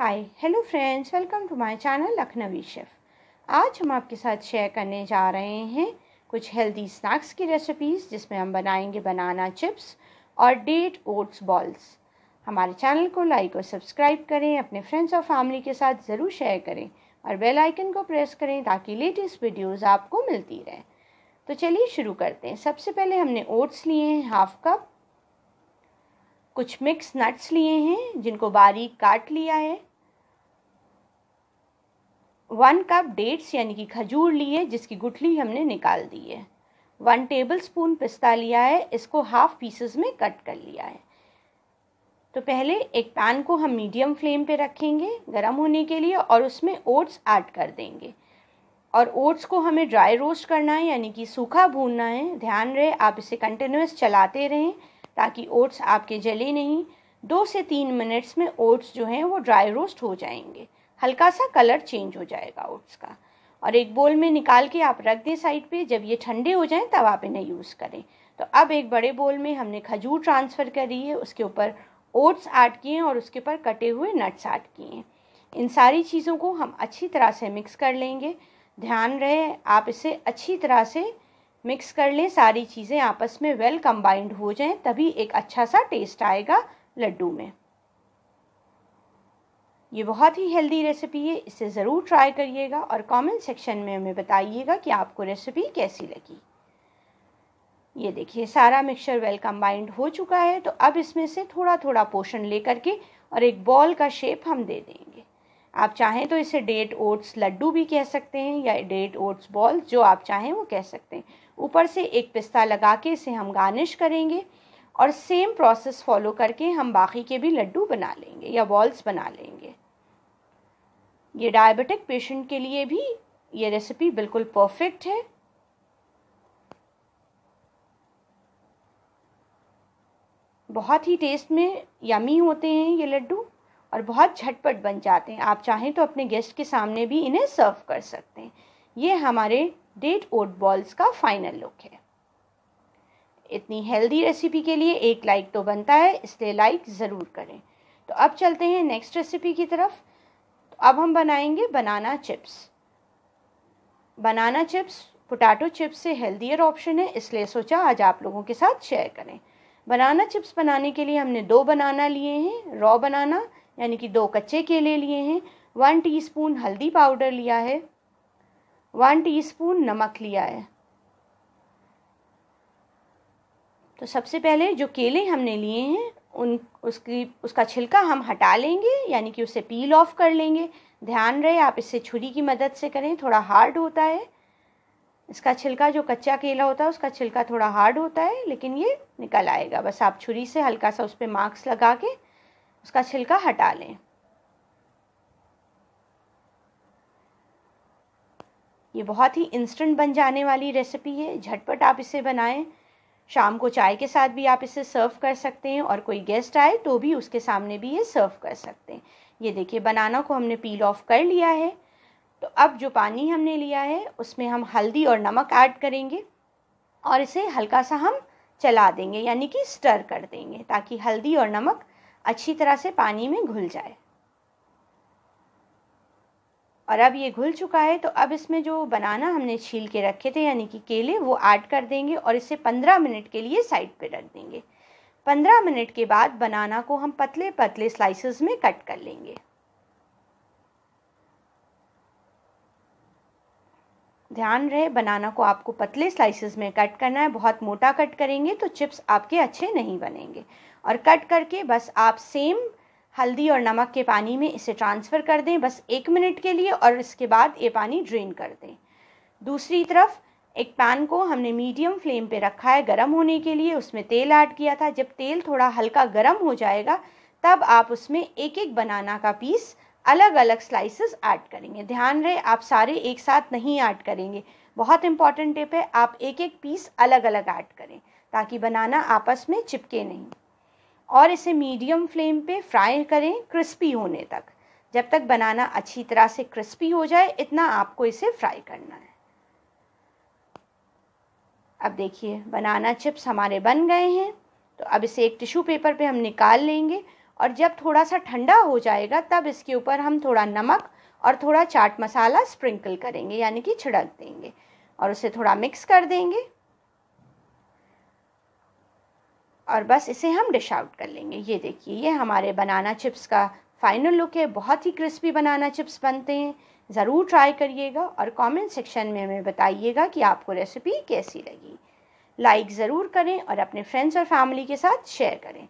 hi hello friends welcome to my channel Lakhnavi chef आज हम आपके साथ शेयर करने जा रहे हैं कुछ हेल्दी स्नैक्स की रेसिपीज़ जिसमें हम बनाएंगे बनाना चिप्स और डेट ओट्स बॉल्स हमारे चैनल को लाइक और सब्सक्राइब करें अपने फ्रेंड्स और फैमिली के साथ ज़रूर शेयर करें और बेल आइकन को प्रेस करें ताकि लेटेस्ट वीडियोज़ आपको मिलती रहें तो चलिए शुरू करते हैं सबसे पहले हमने ओट्स लिए हैं हाफ़ कप कुछ मिक्स नट्स लिए हैं जिनको बारीक काट लिया है वन कप डेट्स यानी कि खजूर ली है जिसकी गुठली हमने निकाल दी है वन टेबल स्पून पिस्ता लिया है इसको हाफ पीसेस में कट कर लिया है तो पहले एक पैन को हम मीडियम फ्लेम पे रखेंगे गरम होने के लिए और उसमें ओट्स ऐड कर देंगे और ओट्स को हमें ड्राई रोस्ट करना है यानी कि सूखा भूनना है ध्यान रहे आप इसे कंटिन्यूस चलाते रहें ताकि ओट्स आपके जले नहीं दो से तीन मिनट्स में ओट्स जो हैं वो ड्राई रोस्ट हो जाएंगे हल्का सा कलर चेंज हो जाएगा ओट्स का और एक बोल में निकाल के आप रख दें साइड पे जब ये ठंडे हो जाएं तब आप इन्हें यूज़ करें तो अब एक बड़े बोल में हमने खजूर ट्रांसफ़र करी है उसके ऊपर ओट्स ऐड किए हैं और उसके ऊपर कटे हुए नट्स ऐड किए हैं इन सारी चीज़ों को हम अच्छी तरह से मिक्स कर लेंगे ध्यान रहे आप इसे अच्छी तरह से मिक्स कर लें सारी चीज़ें आपस में वेल कम्बाइंड हो जाएं तभी एक अच्छा सा टेस्ट आएगा लड्डू में ये बहुत ही हेल्दी रेसिपी है इसे ज़रूर ट्राई करिएगा और कमेंट सेक्शन में हमें बताइएगा कि आपको रेसिपी कैसी लगी ये देखिए सारा मिक्सचर वेल कम्बाइंड हो चुका है तो अब इसमें से थोड़ा थोड़ा पोषण ले करके और एक बॉल का शेप हम दे देंगे आप चाहें तो इसे डेट ओट्स लड्डू भी कह सकते हैं या डेट ओट्स बॉल जो आप चाहें वो कह सकते हैं ऊपर से एक पिस्ता लगा के इसे हम गार्निश करेंगे और सेम प्रोसेस फॉलो करके हम बाकी के भी लड्डू बना लेंगे या बॉल्स बना लेंगे ये डायबिटिक पेशेंट के लिए भी ये रेसिपी बिल्कुल परफेक्ट है बहुत ही टेस्ट में यमी होते हैं ये लड्डू और बहुत झटपट बन जाते हैं आप चाहें तो अपने गेस्ट के सामने भी इन्हें सर्व कर सकते हैं ये हमारे डेट ओट बॉल्स का फाइनल लुक है इतनी हेल्दी रेसिपी के लिए एक लाइक तो बनता है इसलिए लाइक ज़रूर करें तो अब चलते हैं नेक्स्ट रेसिपी की तरफ अब हम बनाएंगे banana chips banana chips potato chips से हेल्दियर ऑप्शन है इसलिए सोचा आज आप लोगों के साथ शेयर करें बनाना चिप्स बनाने के लिए हमने दो बनाना लिए हैं रॉ बनाना यानी कि दो कच्चे केले लिए हैं वन टीस्पून हल्दी पाउडर लिया है वन टीस्पून नमक लिया है तो सबसे पहले जो केले हमने लिए हैं उन उसकी उसका छिलका हम हटा लेंगे यानी कि उसे पील ऑफ कर लेंगे ध्यान रहे आप इसे छुरी की मदद से करें थोड़ा हार्ड होता है इसका छिलका जो कच्चा केला होता है उसका छिलका थोड़ा हार्ड होता है लेकिन ये निकल आएगा बस आप छुरी से हल्का सा उस पर मार्क्स लगा के उसका छिलका हटा लें ये बहुत ही इंस्टेंट बन जाने वाली रेसिपी है झटपट आप इसे बनाएं शाम को चाय के साथ भी आप इसे सर्व कर सकते हैं और कोई गेस्ट आए तो भी उसके सामने भी ये सर्व कर सकते हैं ये देखिए बनाना को हमने पील ऑफ कर लिया है तो अब जो पानी हमने लिया है उसमें हम हल्दी और नमक ऐड करेंगे और इसे हल्का सा हम चला देंगे यानी कि स्टर कर देंगे ताकि हल्दी और नमक अच्छी तरह से पानी में घुल जाए और अब ये घुल चुका है तो अब इसमें जो बनाना हमने छील के रखे थे यानी कि केले वो ऐड कर देंगे और इसे पंद्रह मिनट के लिए साइड पे रख देंगे पंद्रह मिनट के बाद बनाना को हम पतले पतले स्लाइसेस में कट कर लेंगे ध्यान रहे बनाना को आपको पतले स्लाइसेस में कट करना है बहुत मोटा कट करेंगे तो चिप्स आपके अच्छे नहीं बनेंगे और कट करके बस आप सेम हल्दी और नमक के पानी में इसे ट्रांसफ़र कर दें बस एक मिनट के लिए और इसके बाद ये पानी ड्रेन कर दें दूसरी तरफ एक पैन को हमने मीडियम फ्लेम पे रखा है गरम होने के लिए उसमें तेल ऐड किया था जब तेल थोड़ा हल्का गरम हो जाएगा तब आप उसमें एक एक बनाना का पीस अलग अलग स्लाइसेस ऐड करेंगे ध्यान रहे आप सारे एक साथ नहीं ऐड करेंगे बहुत इंपॉर्टेंट टिप है आप एक एक पीस अलग अलग ऐड करें ताकि बनाना आपस में चिपके नहीं और इसे मीडियम फ्लेम पे फ्राई करें क्रिस्पी होने तक जब तक बनाना अच्छी तरह से क्रिस्पी हो जाए इतना आपको इसे फ्राई करना है अब देखिए बनाना चिप्स हमारे बन गए हैं तो अब इसे एक टिश्यू पेपर पे हम निकाल लेंगे और जब थोड़ा सा ठंडा हो जाएगा तब इसके ऊपर हम थोड़ा नमक और थोड़ा चाट मसाला स्प्रिंकल करेंगे यानी कि छिड़क देंगे और उसे थोड़ा मिक्स कर देंगे और बस इसे हम डिश आउट कर लेंगे ये देखिए ये हमारे बनाना चिप्स का फाइनल लुक है बहुत ही क्रिस्पी बनाना चिप्स बनते हैं ज़रूर ट्राई करिएगा और कमेंट सेक्शन में हमें बताइएगा कि आपको रेसिपी कैसी लगी लाइक ज़रूर करें और अपने फ्रेंड्स और फैमिली के साथ शेयर करें